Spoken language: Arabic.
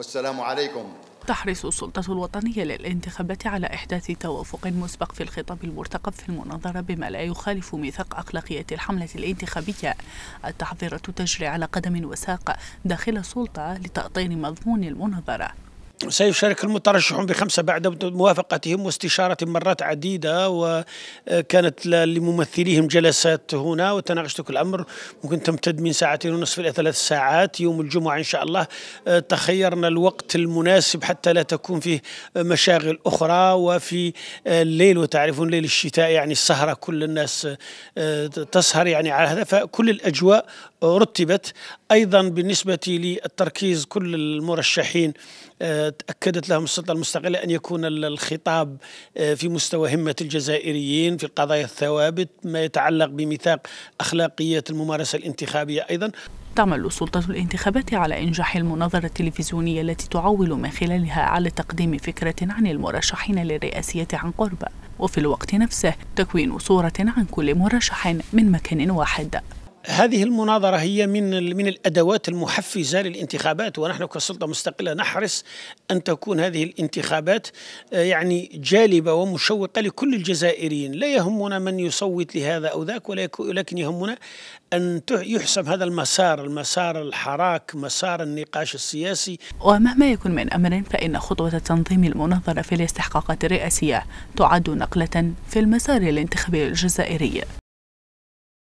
والسلام عليكم تحرص السلطة الوطنية للانتخابات على إحداث توافق مسبق في الخطاب المرتقب في المناظرة بما لا يخالف ميثاق أخلاقية الحملة الانتخابية التحضيرات تجري على قدم وساق داخل السلطة لتأطير مضمون المناظرة سيشارك المترشحون بخمسة بعد موافقتهم واستشارة مرات عديدة وكانت لممثليهم جلسات هنا وتناقشت كل الأمر ممكن تمتد من ساعتين ونصف إلى ثلاث ساعات يوم الجمعة إن شاء الله آه، تخيرنا الوقت المناسب حتى لا تكون فيه مشاغل أخرى وفي آه، الليل وتعرفون ليل الشتاء يعني السهرة كل الناس آه، تسهر يعني على هذا فكل الأجواء رتبت أيضا بالنسبة للتركيز كل المرشحين أكدت لهم السلطة المستقلة أن يكون الخطاب آه، في مستوى همة الجزائريين في القضايا الثوابت ما يتعلق بميثاق أخلاقية الممارسة الانتخابية أيضا تعمل سلطة الانتخابات على إنجاح المناظرة التلفزيونية التي تعول من خلالها على تقديم فكرة عن المرشحين للرئاسية عن قرب وفي الوقت نفسه تكوين صورة عن كل مرشح من مكان واحد هذه المناظرة هي من من الأدوات المحفزة للانتخابات ونحن كسلطة مستقلة نحرص أن تكون هذه الانتخابات آه، يعني جالبة ومشوقة لكل الجزائريين لا يهمنا من يصوت لهذا أو ذاك ولكن يهمنا أن يحسب هذا المسار المسار الحراك مسار النقاش السياسي ومهما يكن من أمر فإن خطوة تنظيم المناظرة في الاستحقاقات الرئاسية تعد نقلة في المسار الانتخابي الجزائري